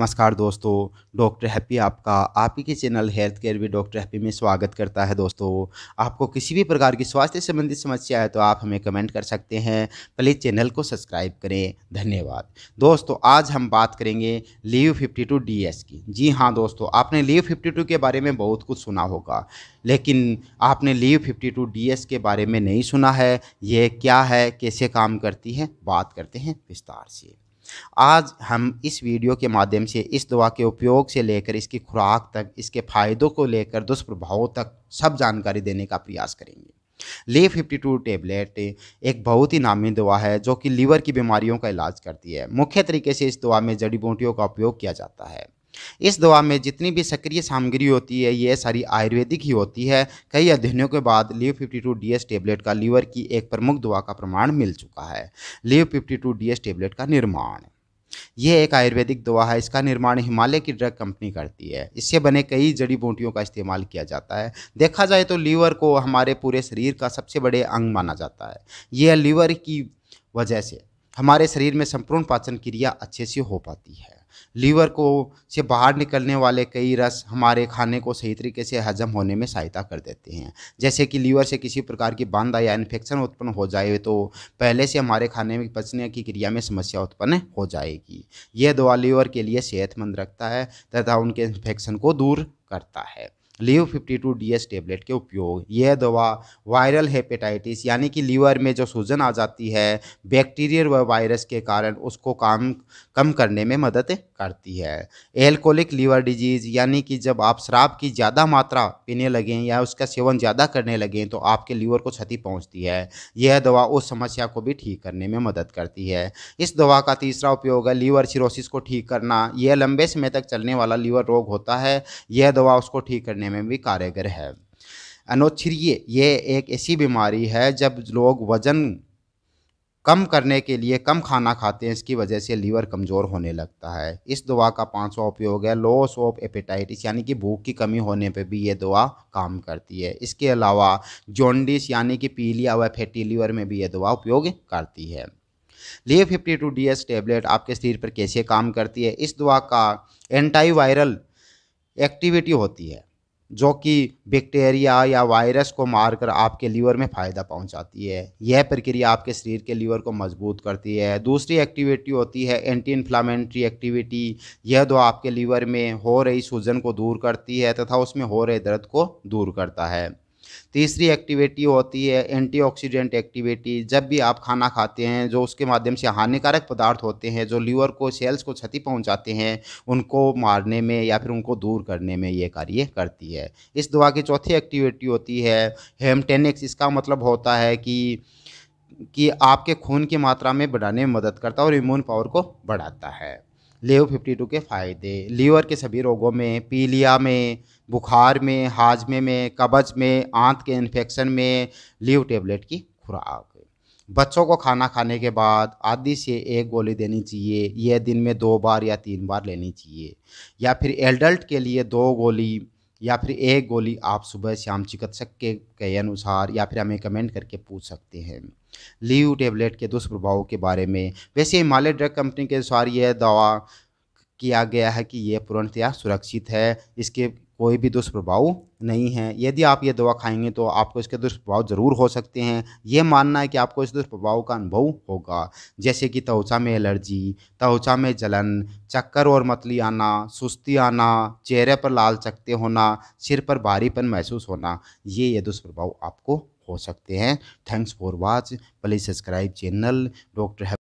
नमस्कार दोस्तों doctor happy आपका आप ही के चैनल हेल्थ केयर भी डॉक्टर हैप्पी में स्वागत करता है दोस्तों आपको किसी भी प्रकार की स्वास्थ्य संबंधित समस्या है तो आप हमें कमेंट कर सकते हैं प्लीज़ चैनल को सब्सक्राइब करें धन्यवाद दोस्तों आज हम बात करेंगे Liv fifty two D S की जी हाँ दोस्तों आपने लीव फिफ्टी टू के बारे में बहुत कुछ सुना होगा लेकिन आपने Liv fifty two D S के बारे में नहीं सुना है ये क्या है कैसे काम करती है बात करते हैं विस्तार से आज हम इस वीडियो के माध्यम से इस दवा के उपयोग से लेकर इसकी खुराक तक इसके फ़ायदों को लेकर दुष्प्रभावों तक सब जानकारी देने का प्रयास करेंगे ले फिफ्टी टू टेबलेट एक बहुत ही नामी दवा है जो कि लीवर की बीमारियों का इलाज करती है मुख्य तरीके से इस दवा में जड़ी बूटियों का उपयोग किया जाता है इस दवा में जितनी भी सक्रिय सामग्री होती है ये सारी आयुर्वेदिक ही होती है कई अध्ययनों के बाद Liv fifty two D S tablet का लीवर की एक प्रमुख दवा का प्रमाण मिल चुका है Liv fifty two D S tablet का निर्माण यह एक आयुर्वेदिक दवा है इसका निर्माण हिमालय की ड्रग कंपनी करती है इससे बने कई जड़ी बूटियों का इस्तेमाल किया जाता है देखा जाए तो लीवर को हमारे पूरे शरीर का सबसे बड़े अंग माना जाता है यह लीवर की वजह से हमारे शरीर में संपूर्ण पाचन क्रिया अच्छे से हो पाती है लीवर को से बाहर निकलने वाले कई रस हमारे खाने को सही तरीके से हजम होने में सहायता कर देते हैं जैसे कि लीवर से किसी प्रकार की बांधा या इन्फेक्शन उत्पन्न हो जाए तो पहले से हमारे खाने में पचने की क्रिया में समस्या उत्पन्न हो जाएगी यह दवा लीवर के लिए सेहतमंद रखता है तथा उनके इन्फेक्शन को दूर करता है लीव 52 डीएस टेबलेट के उपयोग यह दवा वायरल हेपेटाइटिस यानी कि लीवर में जो सूजन आ जाती है बैक्टीरियल व वायरस के कारण उसको काम कम करने में मदद करती है एल्कोलिक लीवर डिजीज़ यानी कि जब आप शराब की ज़्यादा मात्रा पीने लगें या उसका सेवन ज़्यादा करने लगें तो आपके लीवर को क्षति पहुँचती है यह दवा उस समस्या को भी ठीक करने में मदद करती है इस दवा का तीसरा उपयोग है लीवर सिरोसिस को ठीक करना यह लंबे समय तक चलने वाला लीवर रोग होता है यह दवा उसको ठीक करने में भी कारगर है अनोथरिए ये एक ऐसी बीमारी है जब लोग वज़न कम करने के लिए कम खाना खाते हैं इसकी वजह से लीवर कमज़ोर होने लगता है इस दवा का पाँचवा उपयोग है लॉस ऑफ एपेटाइटिस यानी कि भूख की कमी होने पर भी ये दवा काम करती है इसके अलावा जॉन्डिस यानी कि पीलिया व फैटी लीवर में भी ये दवा उपयोग करती है Liv fifty two D S tablet आपके शरीर पर कैसे काम करती है इस दवा का एंटीवायरल एक्टिविटी होती है जो कि बैक्टीरिया या वायरस को मारकर आपके लीवर में फ़ायदा पहुंचाती है यह प्रक्रिया आपके शरीर के लीवर को मजबूत करती है दूसरी एक्टिविटी होती है एंटी इन्फ्लामेंट्री एक्टिविटी यह दो आपके लीवर में हो रही सूजन को दूर करती है तथा उसमें हो रहे दर्द को दूर करता है तीसरी एक्टिविटी होती है एंटीऑक्सीडेंट एक्टिविटी जब भी आप खाना खाते हैं जो उसके माध्यम से हानिकारक पदार्थ होते हैं जो लीवर को सेल्स को क्षति पहुंचाते हैं उनको मारने में या फिर उनको दूर करने में ये कार्य करती है इस दवा की चौथी एक्टिविटी होती है हेमटेनिक्स इसका मतलब होता है कि कि आपके खून की मात्रा में बढ़ाने में मदद करता है और इम्यून पावर को बढ़ाता है लेव फिफ्टी टू के फ़ायदे लीवर के सभी रोगों में पीलिया में बुखार में हाजमे में कब्ज में आंत के इन्फेक्शन में लीव टेबलेट की खुराक बच्चों को खाना खाने के बाद आधी से एक गोली देनी चाहिए यह दिन में दो बार या तीन बार लेनी चाहिए या फिर एडल्ट के लिए दो गोली या फिर एक गोली आप सुबह शाम चिकित्सक के कई अनुसार या फिर हमें कमेंट करके पूछ सकते हैं लीव टेबलेट के दुष्प्रभावों के बारे में वैसे हिमालय ड्रग कंपनी के अनुसार यह दवा किया गया है कि यह पूर्णतया सुरक्षित है इसके कोई भी दुष्प्रभाव नहीं है यदि आप ये दवा खाएंगे तो आपको इसके दुष्प्रभाव ज़रूर हो सकते हैं ये मानना है कि आपको इस दुष्प्रभाव का अनुभव होगा जैसे कि त्वचा में एलर्जी त्वचा में जलन चक्कर और मतली आना सुस्ती आना चेहरे पर लाल चकते होना सिर पर भारीपन महसूस होना ये ये दुष्प्रभाव आपको हो सकते हैं thanks for watch please subscribe channel doctor